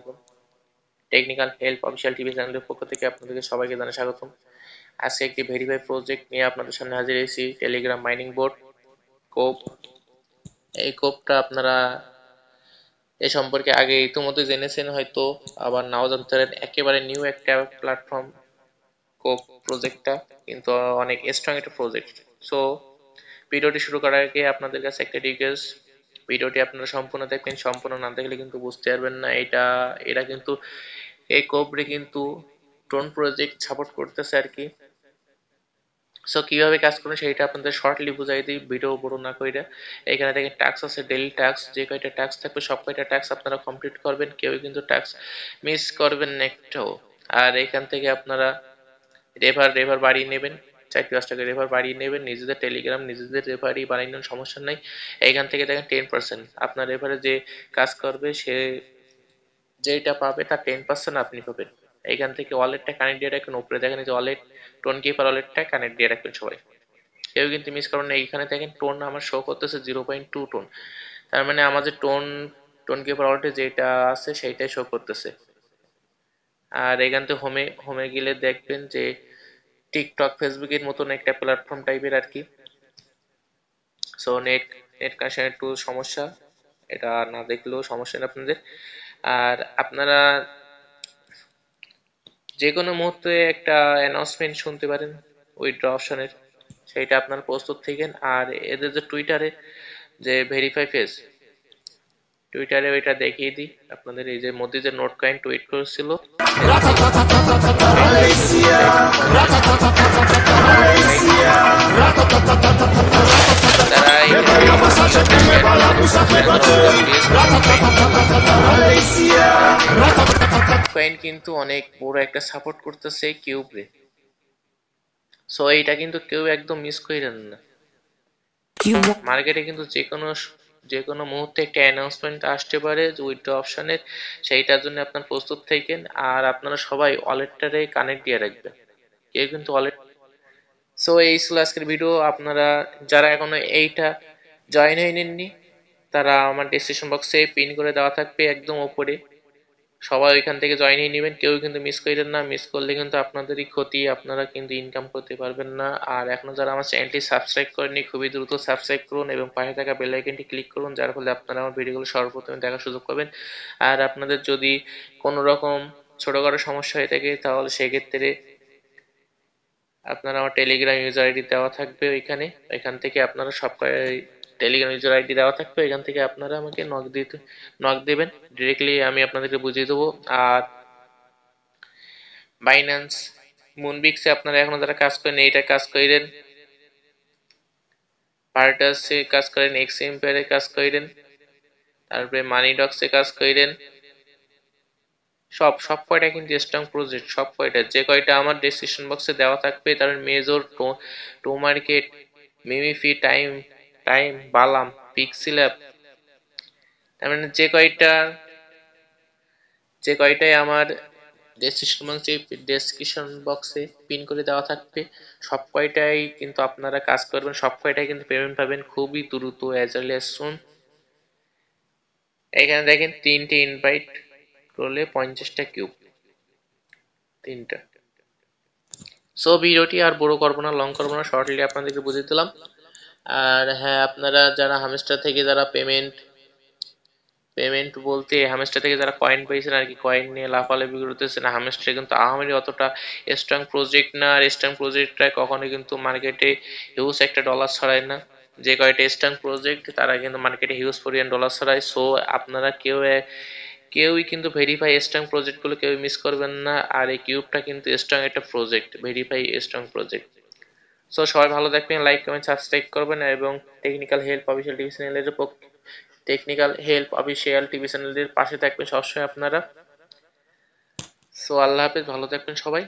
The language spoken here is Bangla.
আলাইকুম টেকনিক্যাল হেল্প অফিসিয়াল টিভি চ্যানেলের পক্ষ থেকে আপনাদেরকে সবাইকে জানাই স্বাগতম আজকে একটি ভেরিফাই প্রজেক্ট নিয়ে আপনাদের সামনে হাজির হয়েছি টেলিগ্রাম মাইনিং বোর্ড কোপ এই কোপটা আপনারা এ সম্পর্কে আগে ইতিমধ্যে জেনেছেন হয়তো আবার নাও জানতে পারেন একেবারে নিউ একটা প্ল্যাটফর্ম কোপ প্রজেক্টটা কিন্তু অনেক স্ট্রং একটা প্রজেক্ট সো ভিডিওটি শুরু করার আগে আপনাদের কাছে একটা রিকোয়েস্ট ভিডিওটি আপনারা সম্পূর্ণ দেখবেন সম্পূর্ণ না দেখলে কিন্তু বুঝতে পারবেন না এটা এরা কিন্তু এই কোবরে কিন্তু টোন প্রজেক্ট সাপোর্ট করতেছে আর কি সো কিভাবে কাজ করবেন সেইটা আপনাদের শর্টলি বুঝাই দিই ভিডিও বড় না কইরা এখানে দেখেন ট্যাক্স আছে ডেলি ট্যাক্স যে কয়টা ট্যাক্স থাকবে সব কয়টা ট্যাক্স আপনারা কমপ্লিট করবেন কেউ কিন্তু ট্যাক্স মিস করবেন না একটাও আর এখান থেকে আপনারা রেভার রেভার বাড়িয়ে নেবেন চাকরি বাসটাকে রেফার বাড়িয়ে নেবেন নিজেদের টেলিগ্রাম নিজেদের রেফারি বানিয়ে নেন সমস্যা নাই এখান থেকে দেখেন টেন পার্সেন্ট আপনার রেফারে যে কাজ করবে সে যেটা পাবে তার টেন পার্সেন্ট আপনি পাবেন এখান থেকে ওয়ালেটটা কানেক্ট দিয়ে রাখবেন উপরে দেখেন যে ওয়ালেট টোন কিপার ওয়ালেটটা কানেক্ট দিয়ে রাখবেন সবাই কেউ কিন্তু মিস করবেন এইখানে দেখেন টোন আমার শো করতেছে জিরো পয়েন্ট টু টোন তার মানে আমাদের টোন টোন কিপার ওয়ালেটে যেটা আছে সেইটাই শো করতেছে আর এখান থেকে হোমে হোমে গেলে দেখবেন যে টিকটক ফেসবুকের মতন একটা প্ল্যাটফর্ম টাইপের আর কি সো নেট নেট কানেকশন একটু সমস্যা এটা না দেখলেও সমস্যা না আপনাদের আর আপনারা যে কোনো মুহূর্তে একটা অ্যানাউন্সমেন্ট শুনতে পারেন উইথড্র অপশনের সেইটা আপনার প্রস্তুত থাকেন আর এদের যে টুইটারে যে ভেরিফাই পেজ টুইটারে ওইটা দেখিয়ে দিই আপনাদের এই যে মোদি যে নোট কয়েন টুইট করেছিল কয়েন কিন্তু অনেক বড় একটা সাপোর্ট করতেছে কিউবরে সো এইটা কিন্তু কেউ একদম মিস করেন না মার্কেটে কিন্তু যে কোনো যে কোনো মুহূর্তে একটা অ্যানাউন্সমেন্ট আসতে পারে উইথড্র অপশানের সেইটার জন্য আপনার প্রস্তুত থাকেন আর আপনারা সবাই ওয়ালেটটারে কানেক্ট দিয়ে রাখবেন কেউ কিন্তু ওয়ালেট সো এই ছিল আজকের ভিডিও আপনারা যারা এখনো এইটা জয়েন হয়ে নেননি তারা আমার ডিসক্রিপশন বক্সে পিন করে দেওয়া থাকবে একদম ওপরে সবাই ওইখান থেকে জয়েন হয়ে নেবেন কেউ কিন্তু মিস করেন না মিস করলে কিন্তু আপনাদেরই ক্ষতি আপনারা কিন্তু ইনকাম করতে পারবেন না আর এখনো যারা আমার চ্যানেলটি সাবস্ক্রাইব করেনি খুবই দ্রুত সাবস্ক্রাইব করুন এবং পাশে থাকা বেল আইকনটি ক্লিক করুন যার ফলে আপনারা আমার ভিডিওগুলো সর্বপ্রথমে দেখার সুযোগ পাবেন আর আপনাদের যদি কোনো রকম ছোটোখাটো সমস্যা হয়ে থাকে তাহলে সেক্ষেত্রে আপনারা আমার টেলিগ্রাম ইউজার আইডি দেওয়া থাকবে ওইখানে ওইখান থেকে আপনারা সব টেলিগ্রাম ইউজার আইডি দেওয়া থাকবে এখান থেকে আপনারা আমাকে নক দিতে নক দেবেন ডিরেক্টলি আমি আপনাদেরকে বুঝিয়ে দেবো আর বাইন্যান্স মুনবিক্সে আপনারা এখনো যারা কাজ করেন এইটা কাজ করেন পার্টাসে কাজ করেন এক্স এম্পায়ারে কাজ করেন তারপরে মানি ডক্সে কাজ করেন সব সব কয়টা কিন্তু স্ট্রং প্রজেক্ট সব কয়টা যে কয়টা আমার ডিসক্রিপশন বক্সে দেওয়া থাকবে তার মেজর টু টো মার্কেট মিমিফি টাইম টাইম বালাম পিক্সিল্যাব তার মানে যে কয়টা যে কয়টাই আমার ডেসক্রিপশন বক্সে ডেসক্রিপশন বক্সে পিন করে দেওয়া থাকবে সব কয়টাই কিন্তু আপনারা কাজ করবেন সব কয়টাই কিন্তু পেমেন্ট পাবেন খুবই দ্রুত অ্যাজ ওয়েল অ্যাজ সুন এখানে দেখেন তিনটে ইনভাইট করলে পঞ্চাশটা কিউব তিনটা সো ভিডিওটি আর বড় করবো না লং করবো না শর্টলি আপনাদেরকে বুঝিয়ে দিলাম আর হ্যাঁ আপনারা যারা হামেস্টার থেকে যারা পেমেন্ট পেমেন্ট বলতে হামেস্টার থেকে যারা কয়েন পেয়েছেন আর কি কয়েন নিয়ে লাফালে বিগড়তেছেন হামেস্টারে কিন্তু আহমেরি অতটা স্ট্রং প্রজেক্ট না আর স্ট্রং প্রজেক্টটা কখনো কিন্তু মার্কেটে হিউজ একটা ডলার ছড়ায় না যে কয়টা স্ট্রং প্রজেক্ট তারা কিন্তু মার্কেটে হিউজ পরিমাণ ডলার ছড়ায় সো আপনারা কেউ কেউই কিন্তু ভেরিফাই স্ট্রং প্রজেক্টগুলো কেউ মিস করবেন না আর এই কিউবটা কিন্তু স্ট্রং একটা project verify strong project so সবাই ভালো থাকবেন লাইক কমেন্ট সাবস্ক্রাইব করবেন এবং টেকনিক্যাল হেল্প অফিসিয়াল টিভি চ্যানেলের টেকনিক্যাল হেল্প অফিসিয়াল টিভি চ্যানেলের পাশে থাকবেন সবসময় আপনারা সো আল্লাহ হাফেজ ভালো থাকবেন সবাই